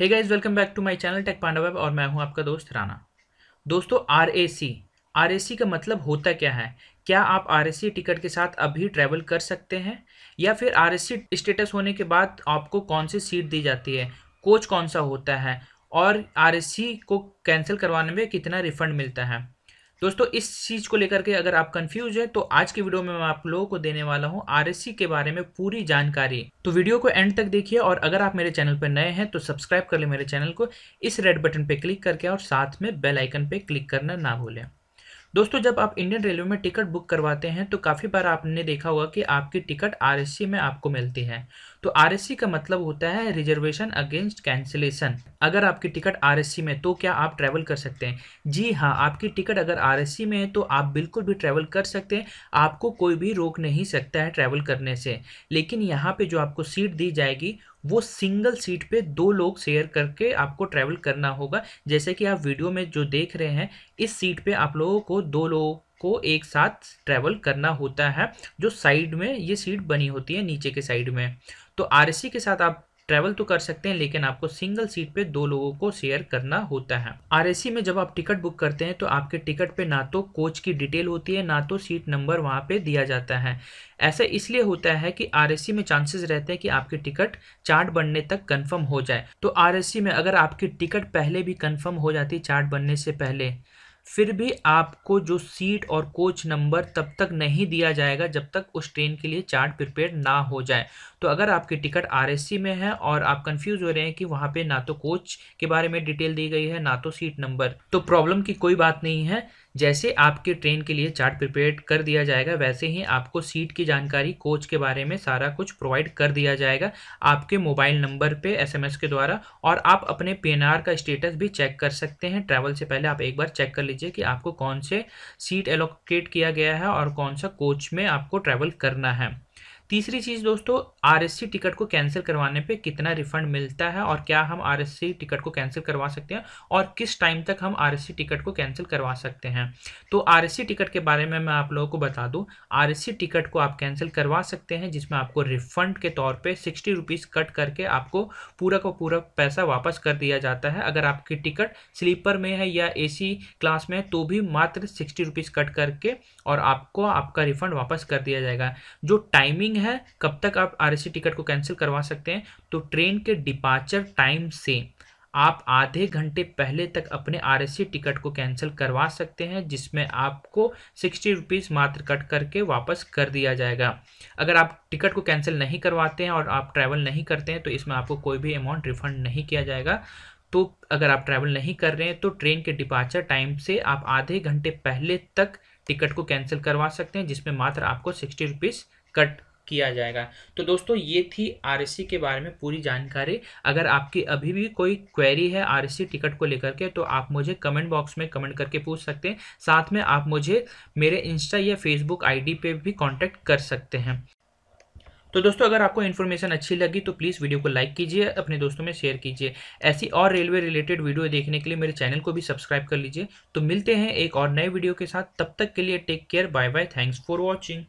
hey guys welcome back to my channel tech panda web और मैं हूं आपका दोस्त राना दोस्तों R A C R A सी का मतलब होता क्या है क्या आप आर सी टिकट के साथ अभी ट्रैवल कर सकते हैं या फिर आर सी स्टेटस होने के बाद आपको कौन सी सीट दी जाती है कोच कौन सा होता है और आर सी को कैंसिल करवाने में कितना रिफंड मिलता है दोस्तों इस चीज़ को लेकर के अगर आप कंफ्यूज है तो आज के वीडियो में मैं आप लोगों को देने वाला हूँ आर के बारे में पूरी जानकारी तो वीडियो को एंड तक देखिए और अगर आप मेरे चैनल पर नए हैं तो सब्सक्राइब कर ले मेरे चैनल को इस रेड बटन पर क्लिक करके और साथ में बेल आइकन पर क्लिक करना ना भूलें दोस्तों जब आप इंडियन रेलवे में टिकट बुक करवाते हैं तो काफ़ी बार आपने देखा होगा कि आपकी टिकट आर में आपको मिलती है तो आर का मतलब होता है रिजर्वेशन अगेंस्ट कैंसिलेशन अगर आपकी टिकट आर में तो क्या आप ट्रैवल कर सकते हैं जी हाँ आपकी टिकट अगर आर में है तो आप बिल्कुल भी ट्रैवल कर सकते हैं आपको कोई भी रोक नहीं सकता है ट्रैवल करने से लेकिन यहाँ पर जो आपको सीट दी जाएगी वो सिंगल सीट पे दो लोग शेयर करके आपको ट्रैवल करना होगा जैसे कि आप वीडियो में जो देख रहे हैं इस सीट पे आप लोगों को दो लोग को एक साथ ट्रैवल करना होता है जो साइड में ये सीट बनी होती है नीचे के साइड में तो आरसी के साथ आप ट्रैवल तो कर सकते हैं लेकिन आपको सिंगल सीट पे दो लोगों को शेयर करना होता है आर में जब आप टिकट बुक करते हैं तो आपके टिकट पे ना तो कोच की डिटेल होती है ना तो सीट नंबर वहाँ पे दिया जाता है ऐसा इसलिए होता है कि आर में चांसेस रहते हैं कि आपके टिकट चार्ट बनने तक कन्फर्म हो जाए तो आर में अगर आपकी टिकट पहले भी कन्फर्म हो जाती चार्ट बनने से पहले फिर भी आपको जो सीट और कोच नंबर तब तक नहीं दिया जाएगा जब तक उस ट्रेन के लिए चार्ट प्रिपेयर ना हो जाए तो अगर आपकी टिकट आरएससी में है और आप कंफ्यूज हो रहे हैं कि वहाँ पे ना तो कोच के बारे में डिटेल दी गई है ना तो सीट नंबर तो प्रॉब्लम की कोई बात नहीं है जैसे आपके ट्रेन के लिए चार्ट प्रिपेयर कर दिया जाएगा वैसे ही आपको सीट की जानकारी कोच के बारे में सारा कुछ प्रोवाइड कर दिया जाएगा आपके मोबाइल नंबर पे एसएमएस के द्वारा और आप अपने पीएनआर का स्टेटस भी चेक कर सकते हैं ट्रैवल से पहले आप एक बार चेक कर लीजिए कि आपको कौन से सीट एलोकेट किया गया है और कौन सा कोच में आपको ट्रैवल करना है तीसरी चीज़ दोस्तों आरएससी टिकट को कैंसिल करवाने पे कितना रिफंड मिलता है और क्या हम आरएससी टिकट को कैंसिल करवा सकते हैं और किस टाइम तक हम आरएससी टिकट को कैंसिल करवा सकते हैं तो आरएससी टिकट के बारे में मैं आप लोगों को बता दूँ आरएससी टिकट को आप कैंसिल करवा सकते हैं जिसमें आपको रिफंड के तौर पर सिक्सटी रुपीज़ कट करके आपको पूरा का पूरा पैसा वापस कर दिया जाता है अगर आपकी टिकट स्लीपर में है या सी क्लास में तो भी मात्र सिक्सटी रुपीज़ कट करके और आपको आपका रिफंड वापस कर दिया जाएगा जो टाइमिंग है कब तक आप आर टिकट को कैंसिल करवा सकते हैं तो ट्रेन के डिपार्चर टाइम से आप आधे घंटे पहले तक अपने आर टिकट को कैंसिल करवा सकते हैं जिसमें आपको सिक्सटी रुपीज़ मात्र कट करके वापस कर दिया जाएगा अगर आप टिकट को कैंसिल नहीं करवाते हैं और आप ट्रैवल नहीं करते हैं तो इसमें आपको कोई भी अमाउंट रिफंड नहीं किया जाएगा तो अगर आप ट्रैवल नहीं कर रहे हैं तो ट्रेन के डिपार्चर टाइम से आप आधे घंटे पहले तक टिकट को कैंसिल करवा सकते हैं जिसमें मात्र आपको सिक्सटी रुपीज़ कट किया जाएगा तो दोस्तों ये थी आर के बारे में पूरी जानकारी अगर आपकी अभी भी कोई क्वेरी है आर टिकट को लेकर के तो आप मुझे कमेंट बॉक्स में कमेंट करके पूछ सकते हैं साथ में आप मुझे मेरे इंस्टा या फेसबुक आईडी पे भी कांटेक्ट कर सकते हैं तो दोस्तों अगर आपको इन्फॉर्मेशन अच्छी लगी तो प्लीज़ वीडियो को लाइक कीजिए अपने दोस्तों में शेयर कीजिए ऐसी और रेलवे रिलेटेड वीडियो देखने के लिए मेरे चैनल को भी सब्सक्राइब कर लीजिए तो मिलते हैं एक और नए वीडियो के साथ तब तक के लिए take care bye bye thanks for watching